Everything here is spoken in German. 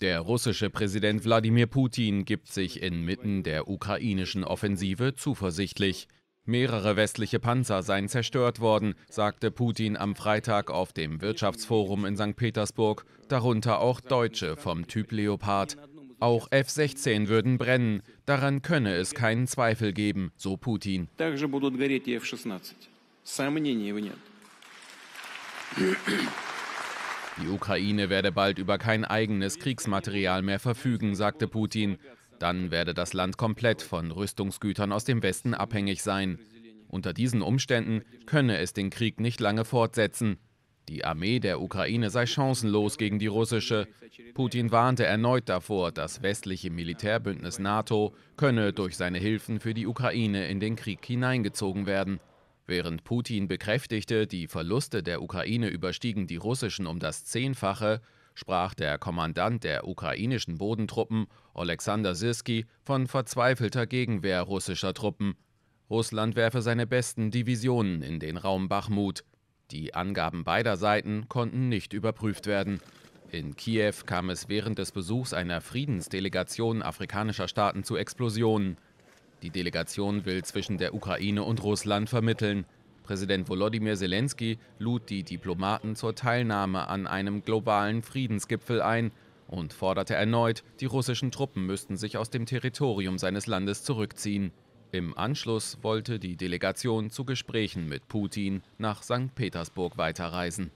Der russische Präsident Wladimir Putin gibt sich inmitten der ukrainischen Offensive zuversichtlich. Mehrere westliche Panzer seien zerstört worden, sagte Putin am Freitag auf dem Wirtschaftsforum in St. Petersburg, darunter auch Deutsche vom Typ Leopard. Auch F-16 würden brennen, daran könne es keinen Zweifel geben, so Putin. Die Ukraine werde bald über kein eigenes Kriegsmaterial mehr verfügen, sagte Putin. Dann werde das Land komplett von Rüstungsgütern aus dem Westen abhängig sein. Unter diesen Umständen könne es den Krieg nicht lange fortsetzen. Die Armee der Ukraine sei chancenlos gegen die russische. Putin warnte erneut davor, das westliche Militärbündnis NATO könne durch seine Hilfen für die Ukraine in den Krieg hineingezogen werden. Während Putin bekräftigte, die Verluste der Ukraine überstiegen die russischen um das Zehnfache, sprach der Kommandant der ukrainischen Bodentruppen, Alexander Siski, von verzweifelter Gegenwehr russischer Truppen. Russland werfe seine besten Divisionen in den Raum Bachmut. Die Angaben beider Seiten konnten nicht überprüft werden. In Kiew kam es während des Besuchs einer Friedensdelegation afrikanischer Staaten zu Explosionen. Die Delegation will zwischen der Ukraine und Russland vermitteln. Präsident Volodymyr Zelensky lud die Diplomaten zur Teilnahme an einem globalen Friedensgipfel ein und forderte erneut, die russischen Truppen müssten sich aus dem Territorium seines Landes zurückziehen. Im Anschluss wollte die Delegation zu Gesprächen mit Putin nach St. Petersburg weiterreisen.